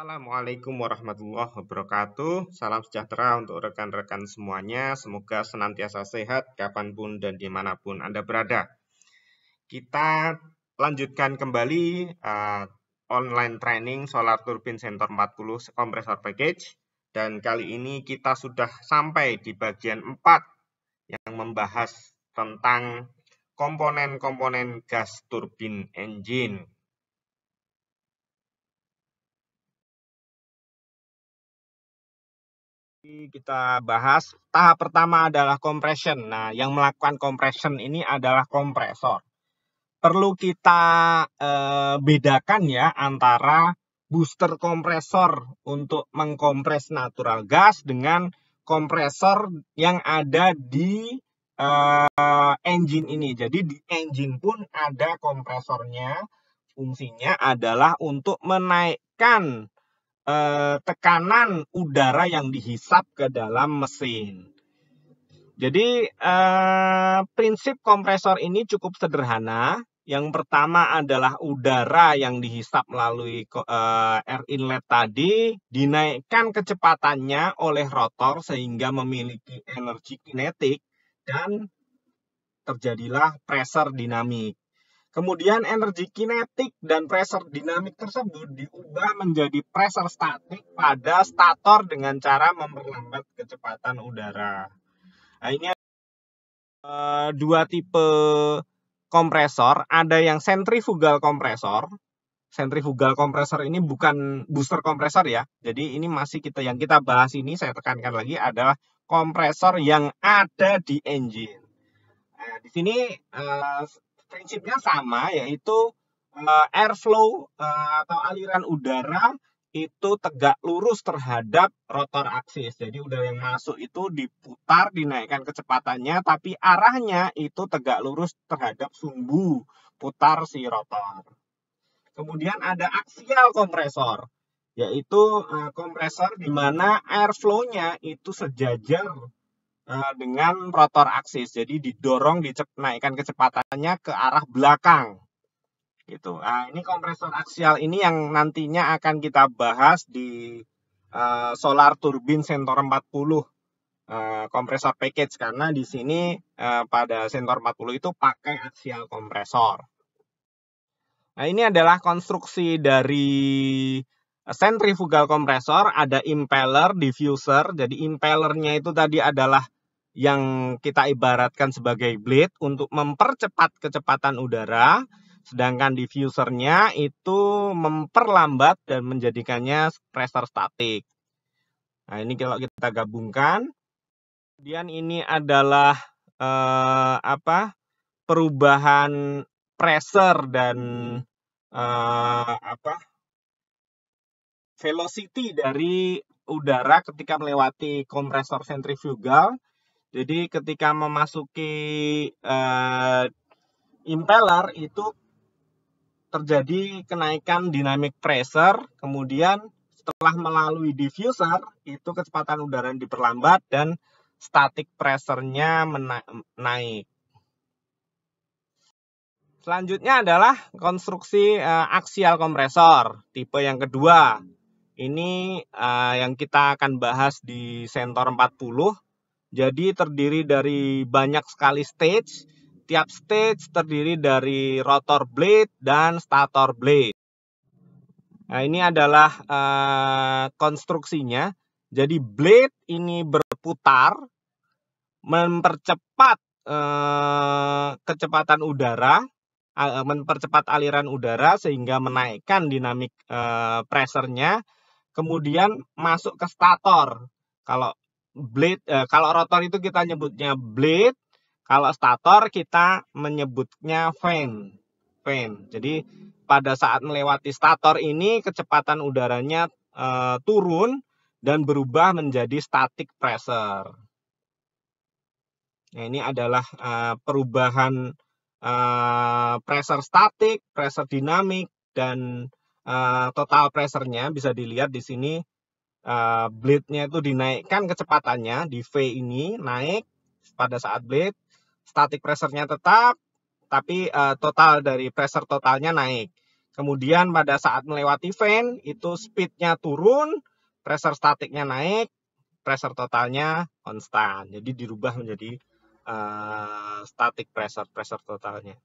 Assalamualaikum warahmatullahi wabarakatuh. Salam sejahtera untuk rekan-rekan semuanya. Semoga senantiasa sehat kapanpun dan dimanapun Anda berada. Kita lanjutkan kembali uh, online training Solar turbin Center 40 kompresor Package. Dan kali ini kita sudah sampai di bagian 4 yang membahas tentang komponen-komponen gas turbin engine kita bahas tahap pertama adalah compression. Nah, yang melakukan compression ini adalah kompresor. Perlu kita eh, bedakan ya antara booster kompresor untuk mengkompres natural gas dengan kompresor yang ada di eh, engine ini. Jadi di engine pun ada kompresornya. Fungsinya adalah untuk menaikkan Eh, tekanan udara yang dihisap ke dalam mesin. Jadi eh, prinsip kompresor ini cukup sederhana. Yang pertama adalah udara yang dihisap melalui eh, inlet tadi dinaikkan kecepatannya oleh rotor sehingga memiliki energi kinetik dan terjadilah pressure dinamik. Kemudian energi kinetik dan pressure dinamik tersebut diubah menjadi pressure statik pada stator dengan cara memperlambat kecepatan udara. Nah, ini ada eh, dua tipe kompresor, ada yang sentrifugal kompresor. Sentrifugal kompresor ini bukan booster kompresor ya. Jadi ini masih kita yang kita bahas ini saya tekankan lagi adalah kompresor yang ada di engine. Nah, di sini eh, prinsipnya sama yaitu uh, eh, airflow uh, eh, atau aliran udara itu tegak lurus terhadap rotor aksis. Jadi udara yang masuk itu diputar, dinaikkan kecepatannya, tapi arahnya itu tegak lurus terhadap sumbu putar si rotor. Kemudian ada aksial kompresor, yaitu eh, kompresor di mana airflow-nya itu sejajar Eh, dengan rotor aksis. Jadi didorong, dinaikkan kecepatannya ke arah belakang. Gitu. Nah, ini kompresor aksial ini yang nantinya akan kita bahas di uh, solar turbin sentor 40 eh, kompresor package karena di sini uh, pada sentor 40 itu pakai aksial kompresor. Nah, ini adalah konstruksi dari sentrifugal kompresor, ada impeller, diffuser. Jadi impellernya itu tadi adalah yang kita ibaratkan sebagai blade untuk mempercepat kecepatan udara, sedangkan diffusernya itu memperlambat dan menjadikannya pressure statik. Nah, ini kalau kita gabungkan, kemudian ini adalah eh, apa? perubahan pressure dan eh, apa? velocity dari udara ketika melewati kompresor sentrifugal jadi ketika memasuki uh, impeller itu terjadi kenaikan dynamic pressure, kemudian setelah melalui diffuser itu kecepatan udara diperlambat dan static pressure-nya mena naik. Selanjutnya adalah konstruksi uh, eh, aksial kompresor tipe yang kedua. Ini uh, yang kita akan bahas di sentor 40 jadi terdiri dari banyak sekali stage. Tiap stage terdiri dari rotor blade dan stator blade. Nah, ini adalah uh, konstruksinya. Jadi blade ini berputar mempercepat uh, kecepatan udara, uh, mempercepat aliran udara sehingga menaikkan dinamik uh, pressure Kemudian masuk ke stator. Kalau blade eh, kalau rotor itu kita nyebutnya blade, kalau stator kita menyebutnya fan. Fan. Jadi pada saat melewati stator ini kecepatan udaranya eh, turun dan berubah menjadi static pressure. Nah, ini adalah uh, perubahan uh, pressure statik, pressure dinamik dan uh, total pressure-nya bisa dilihat di sini Eh, blade-nya itu dinaikkan kecepatannya di V ini naik pada saat blade, static pressure-nya tetap, tapi uh, total dari pressure totalnya naik. Kemudian pada saat melewati fan itu speed-nya turun, pressure statiknya naik, pressure totalnya konstan. Jadi dirubah menjadi uh, static pressure, pressure totalnya.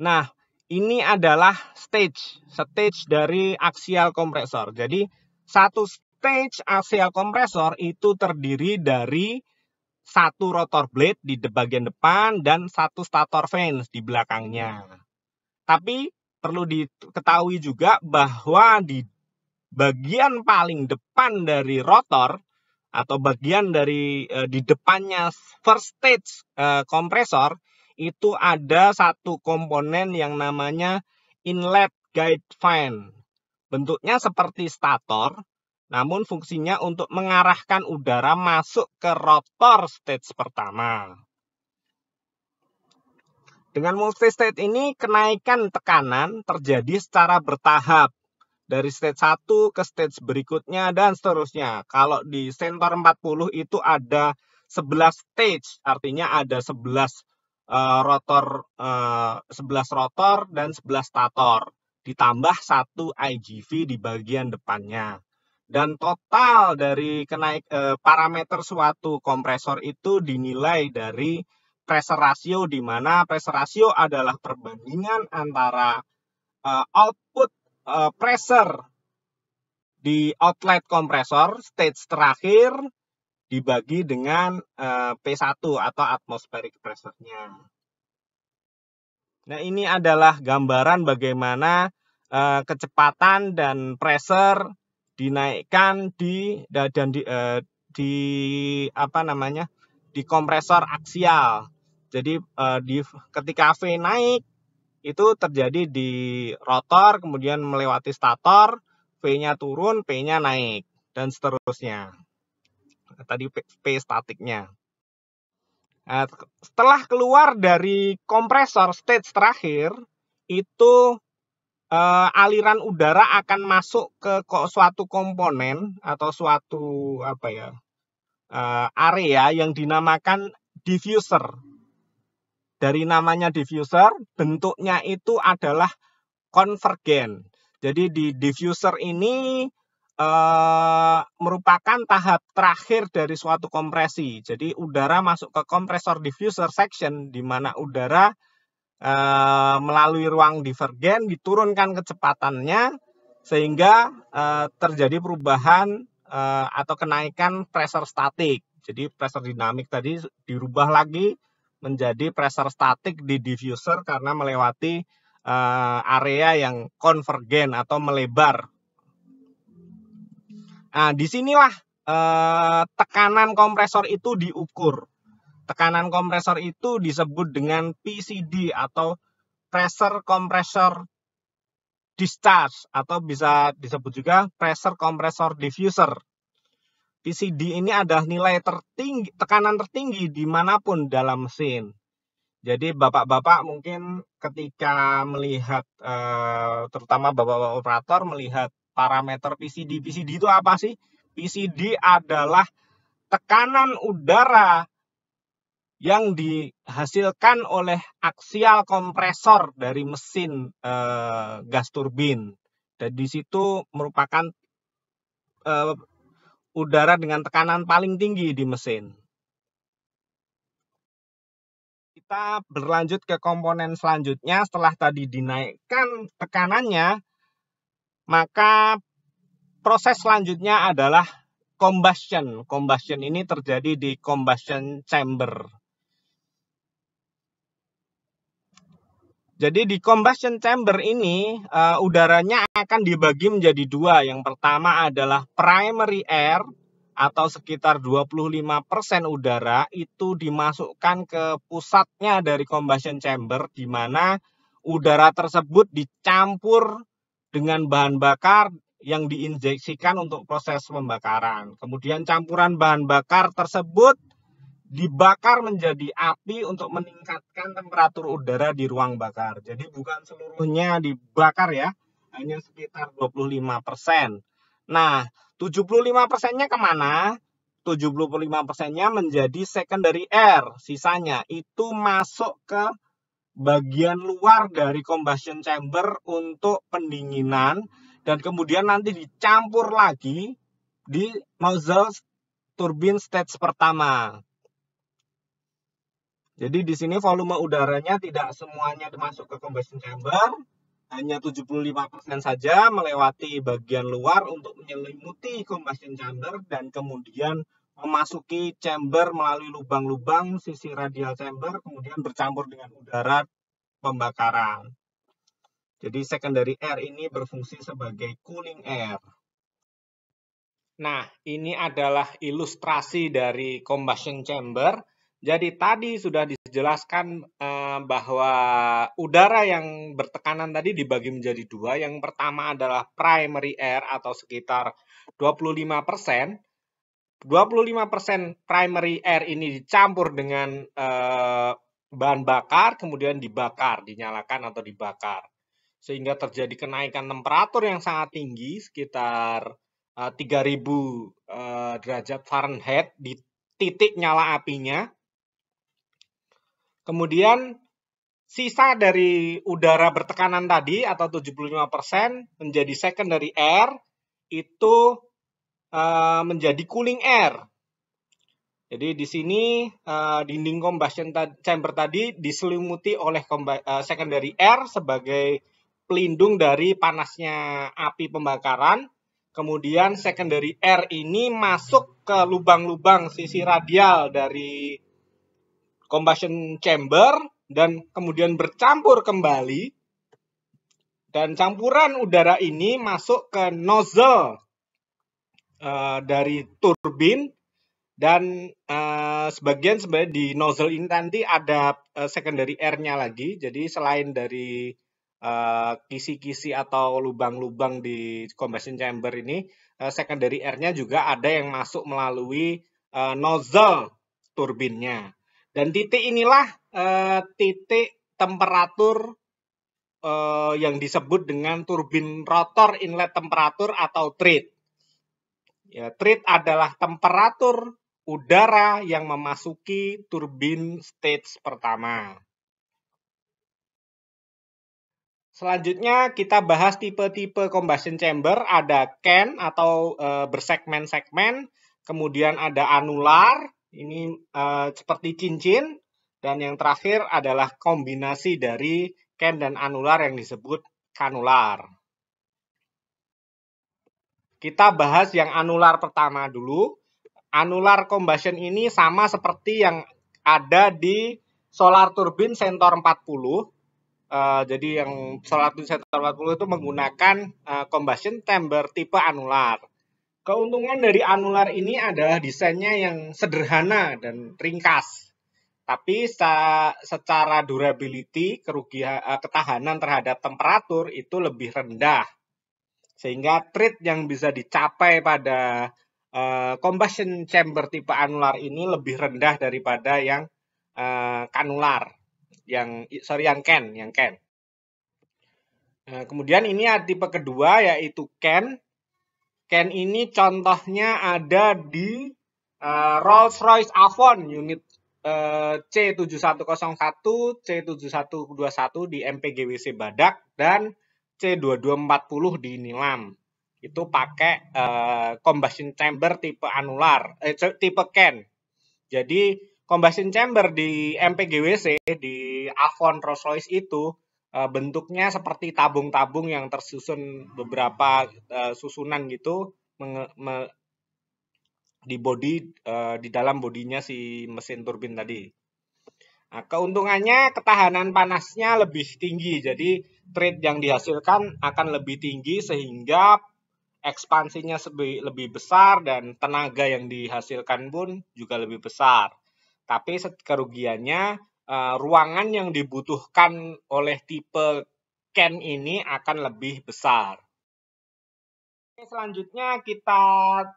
Nah, ini adalah stage, stage dari axial kompresor. Jadi satu stage axial kompresor itu terdiri dari satu rotor blade di bagian depan dan satu stator fans di belakangnya. Tapi perlu diketahui juga bahwa di bagian paling depan dari rotor atau bagian dari e, di depannya first stage eh, kompresor itu ada satu komponen yang namanya inlet guide fan. Bentuknya seperti stator, namun fungsinya untuk mengarahkan udara masuk ke rotor stage pertama. Dengan multi state ini, kenaikan tekanan terjadi secara bertahap. Dari stage 1 ke stage berikutnya dan seterusnya. Kalau di center 40 itu ada 11 stage, artinya ada 11 Eh, rotor uh, eh, 11 rotor dan 11 stator ditambah satu IGV di bagian depannya. Dan total dari kenaik eh, parameter suatu kompresor itu dinilai dari pressure ratio di mana pressure ratio adalah perbandingan antara eh, output eh, pressure di outlet kompresor stage terakhir dibagi dengan eh, P1 atau atmospheric pressure-nya. Nah, ini adalah gambaran bagaimana eh, kecepatan dan pressure dinaikkan di dan di, eh, di apa namanya? di kompresor aksial. Jadi di ketika V naik itu terjadi di rotor kemudian melewati stator, V-nya turun, P-nya naik dan seterusnya tadi P, P statiknya. Nah, setelah keluar dari kompresor stage terakhir, itu eh, aliran udara akan masuk ke suatu komponen atau suatu apa ya eh, area yang dinamakan diffuser. Dari namanya diffuser, bentuknya itu adalah konvergen. Jadi di diffuser ini eh, merupakan tahap terakhir dari suatu kompresi. Jadi udara masuk ke kompresor diffuser section di mana udara eh, melalui ruang divergen diturunkan kecepatannya sehingga eh, terjadi perubahan eh, atau kenaikan pressure statik. Jadi pressure dinamik tadi dirubah lagi menjadi pressure statik di diffuser karena melewati eh, area yang konvergen atau melebar Nah, disinilah eh, tekanan kompresor itu diukur. Tekanan kompresor itu disebut dengan PCD atau pressure compressor discharge atau bisa disebut juga pressure compressor diffuser. PCD ini adalah nilai tertinggi, tekanan tertinggi dimanapun dalam mesin. Jadi bapak-bapak mungkin ketika melihat, eh, terutama bapak-bapak operator melihat parameter PCD. PCD itu apa sih? PCD adalah tekanan udara yang dihasilkan oleh aksial kompresor dari mesin e, gas turbin. Dan di situ merupakan e, udara dengan tekanan paling tinggi di mesin. Kita berlanjut ke komponen selanjutnya. Setelah tadi dinaikkan tekanannya, maka proses selanjutnya adalah combustion. Combustion ini terjadi di combustion chamber. Jadi di combustion chamber ini uh, udaranya akan dibagi menjadi dua. Yang pertama adalah primary air atau sekitar 25% udara itu dimasukkan ke pusatnya dari combustion chamber di mana udara tersebut dicampur dengan bahan bakar yang diinjeksikan untuk proses pembakaran. Kemudian campuran bahan bakar tersebut dibakar menjadi api untuk meningkatkan temperatur udara di ruang bakar. Jadi bukan seluruhnya dibakar ya, hanya sekitar 25%. Nah, 75 persennya kemana? 75 persennya menjadi secondary air. Sisanya itu masuk ke bagian luar dari combustion chamber untuk pendinginan dan kemudian nanti dicampur lagi di nozzle turbin stage pertama. Jadi di sini volume udaranya tidak semuanya masuk ke combustion chamber, hanya 75% saja melewati bagian luar untuk menyelimuti combustion chamber dan kemudian memasuki chamber melalui lubang-lubang sisi radial chamber kemudian bercampur dengan udara pembakaran. Jadi secondary air ini berfungsi sebagai cooling air. Nah, ini adalah ilustrasi dari combustion chamber. Jadi tadi sudah dijelaskan eh, bahwa udara yang bertekanan tadi dibagi menjadi dua. Yang pertama adalah primary air atau sekitar 25 persen 25% primary air ini dicampur dengan eh, bahan bakar, kemudian dibakar, dinyalakan atau dibakar. Sehingga terjadi kenaikan temperatur yang sangat tinggi, sekitar eh, 3000 eh, derajat Fahrenheit di titik nyala apinya. Kemudian sisa dari udara bertekanan tadi atau 75% menjadi secondary air itu Eh, menjadi cooling air. Jadi di sini uh, dinding combustion chamber tadi diselimuti oleh uh, secondary air sebagai pelindung dari panasnya api pembakaran. Kemudian secondary air ini masuk ke lubang-lubang sisi radial dari combustion chamber dan kemudian bercampur kembali. Dan campuran udara ini masuk ke nozzle uh, dari turbin dan uh, sebagian sebenarnya di nozzle ini nanti ada uh, secondary airnya lagi. Jadi selain dari kisi-kisi uh, atau lubang-lubang di combustion chamber ini, uh, secondary airnya juga ada yang masuk melalui uh, nozzle turbinnya. Dan titik inilah uh, titik temperatur uh, yang disebut dengan turbin rotor inlet temperatur atau treat. Ya, treat adalah temperatur udara yang memasuki turbin stage pertama. Selanjutnya kita bahas tipe-tipe combustion chamber, ada can atau e, bersegmen-segmen, kemudian ada anular, ini e, seperti cincin, dan yang terakhir adalah kombinasi dari can dan anular yang disebut kanular. Kita bahas yang anular pertama dulu. Anular combustion ini sama seperti yang ada di solar turbine Centaur 40. Uh, eh, jadi yang solar turbine Centaur 40 itu menggunakan uh, combustion chamber tipe anular. Keuntungan dari anular ini adalah desainnya yang sederhana dan ringkas. Tapi secara durability, kerugian eh, ketahanan terhadap temperatur itu lebih rendah sehingga trade yang bisa dicapai pada uh, combustion chamber tipe anular ini lebih rendah daripada yang uh, kanular, yang sorry yang can, yang can. Nah, kemudian ini ada tipe kedua yaitu can. Can ini contohnya ada di uh, Rolls-Royce Avon unit uh, C7101, C7121 di MPGWC Badak dan C2240 di Nilam itu pakai uh, combustion chamber tipe anular eh, tipe can jadi combustion chamber di MPGWC di Avon Rolls Royce itu uh, bentuknya seperti tabung-tabung yang tersusun beberapa uh, susunan gitu menge, me, di body uh, di dalam bodinya si mesin turbin tadi Nah, keuntungannya ketahanan panasnya lebih tinggi. Jadi trade yang dihasilkan akan lebih tinggi sehingga ekspansinya lebih besar dan tenaga yang dihasilkan pun juga lebih besar. Tapi kerugiannya eh, ruangan yang dibutuhkan oleh tipe can ini akan lebih besar. Selanjutnya kita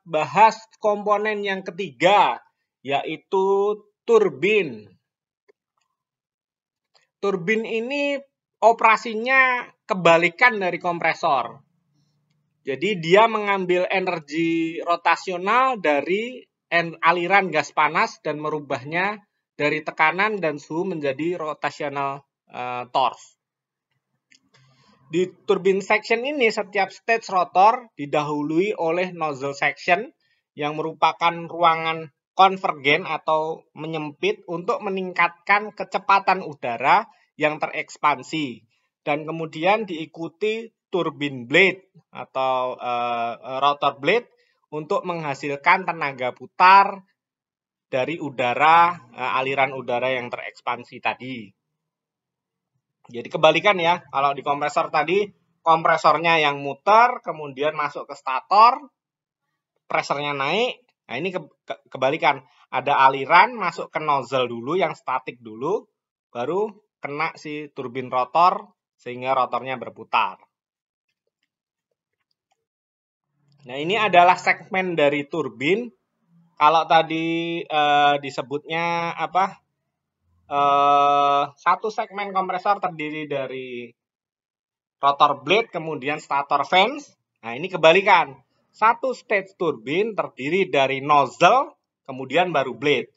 bahas komponen yang ketiga yaitu turbin. Turbin ini operasinya kebalikan dari kompresor. Jadi dia mengambil energi rotasional dari aliran gas panas dan merubahnya dari tekanan dan suhu menjadi rotasional uh, eh, torque. Di turbin section ini setiap stage rotor didahului oleh nozzle section yang merupakan ruangan konvergen atau menyempit untuk meningkatkan kecepatan udara yang terekspansi dan kemudian diikuti turbin blade atau uh, rotor blade untuk menghasilkan tenaga putar dari udara uh, aliran udara yang terekspansi tadi. Jadi kebalikan ya, kalau di kompresor tadi kompresornya yang muter kemudian masuk ke stator, presernya naik, Nah, ini ke, ke, kebalikan. Ada aliran masuk ke nozzle dulu yang statik dulu, baru kena si turbin rotor sehingga rotornya berputar. Nah, ini adalah segmen dari turbin. Kalau tadi e, disebutnya apa? E, satu segmen kompresor terdiri dari rotor blade kemudian stator fans. Nah, ini kebalikan satu stage turbin terdiri dari nozzle, kemudian baru blade.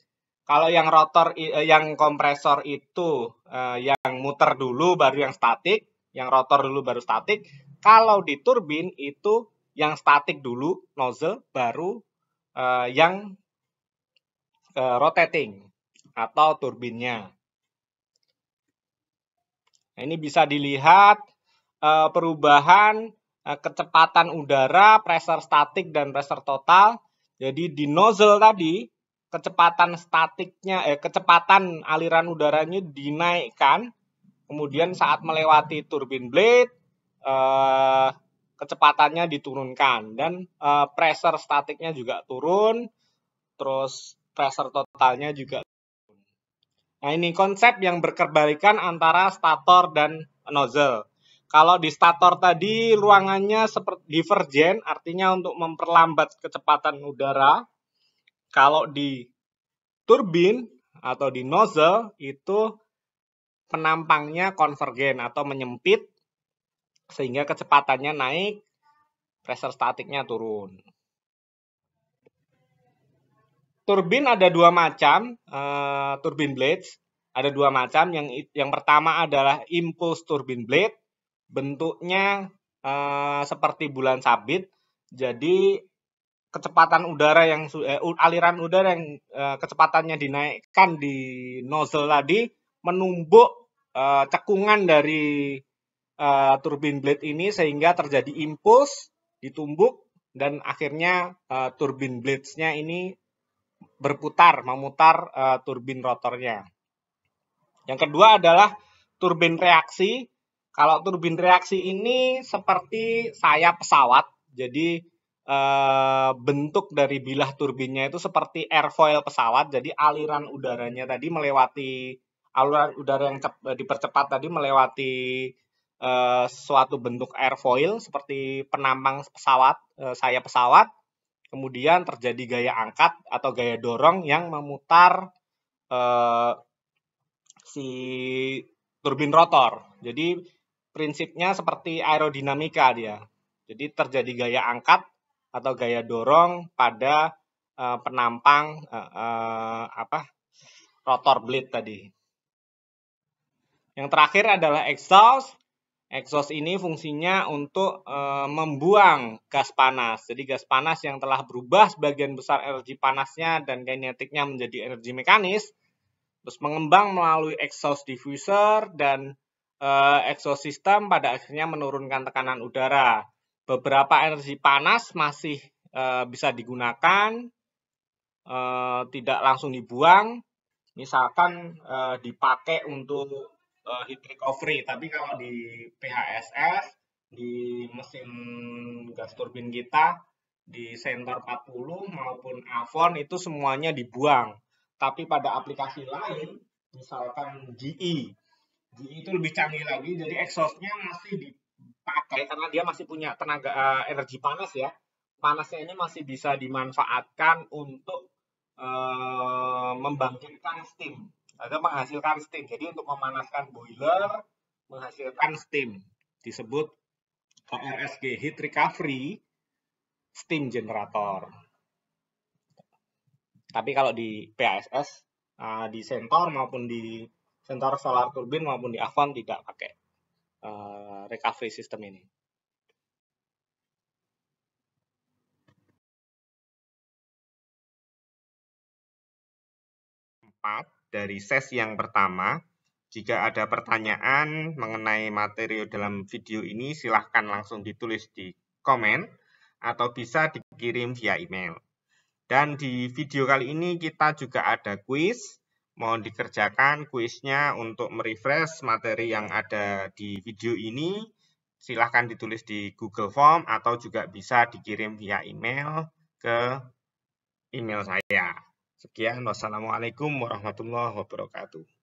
Kalau yang rotor, eh, yang kompresor itu eh, yang muter dulu baru yang statik, yang rotor dulu baru statik. Kalau di turbin itu yang statik dulu nozzle, baru eh, yang rotating atau turbinnya. Nah, ini bisa dilihat perubahan Eh, kecepatan udara, pressure statik dan pressure total. Jadi di nozzle tadi kecepatan statiknya eh kecepatan aliran udaranya dinaikkan. Kemudian saat melewati turbine blade eh, kecepatannya diturunkan dan eh, pressure statiknya juga turun. Terus pressure totalnya juga turun. Nah, ini konsep yang berkebalikan antara stator dan nozzle. Kalau di stator tadi ruangannya seperti divergen, artinya untuk memperlambat kecepatan udara. Kalau di turbin atau di nozzle itu penampangnya konvergen atau menyempit sehingga kecepatannya naik, pressure statiknya turun. Turbin ada dua macam, uh, turbin blades ada dua macam. Yang yang pertama adalah impulse turbin blade bentuknya uh, seperti bulan sabit. Jadi kecepatan udara yang eh, aliran udara yang uh, kecepatannya dinaikkan di nozzle tadi menumbuk uh, cekungan dari uh, turbin blade ini sehingga terjadi impuls ditumbuk dan akhirnya uh, turbin blades-nya ini berputar memutar uh, turbin rotornya. Yang kedua adalah turbin reaksi kalau turbin reaksi ini seperti sayap pesawat, jadi e, bentuk dari bilah turbinnya itu seperti airfoil pesawat, jadi aliran udaranya tadi melewati aliran udara yang cep, eh, dipercepat tadi melewati e, suatu bentuk airfoil seperti penambang pesawat, e, sayap pesawat, kemudian terjadi gaya angkat atau gaya dorong yang memutar si turbin rotor. Jadi prinsipnya seperti aerodinamika dia. Jadi terjadi gaya angkat atau gaya dorong pada uh, penampang uh, uh, apa rotor blade tadi. Yang terakhir adalah exhaust. Exhaust ini fungsinya untuk e, membuang gas panas. Jadi gas panas yang telah berubah sebagian besar energi panasnya dan kinetiknya menjadi energi mekanis, terus mengembang melalui exhaust diffuser dan Eh, eksosistem pada akhirnya menurunkan tekanan udara. Beberapa energi panas masih eh, bisa digunakan, eh, tidak langsung dibuang. Misalkan dipakai untuk heat recovery, tapi kalau di PHSS di mesin gas turbin kita di Center 40 maupun Avon itu semuanya dibuang. Tapi pada aplikasi lain, misalkan GE, jadi itu lebih canggih lagi. Jadi exhaustnya masih dipakai karena dia masih punya tenaga uh, energi panas ya. Panasnya ini masih bisa dimanfaatkan untuk uh, membangkitkan steam atau menghasilkan steam. Jadi untuk memanaskan boiler menghasilkan steam disebut HRSG heat recovery steam generator. Tapi kalau di PASS eh, di sentor maupun di sementara solar turbin maupun di Avon tidak pakai uh, recovery system ini. Empat dari ses yang pertama. Jika ada pertanyaan mengenai materi dalam video ini, silahkan langsung ditulis di komen atau bisa dikirim via email. Dan di video kali ini kita juga ada quiz mohon dikerjakan kuisnya untuk merefresh materi yang ada di video ini. Silahkan ditulis di Google Form atau juga bisa dikirim via email ke email saya. Sekian, wassalamualaikum warahmatullahi wabarakatuh.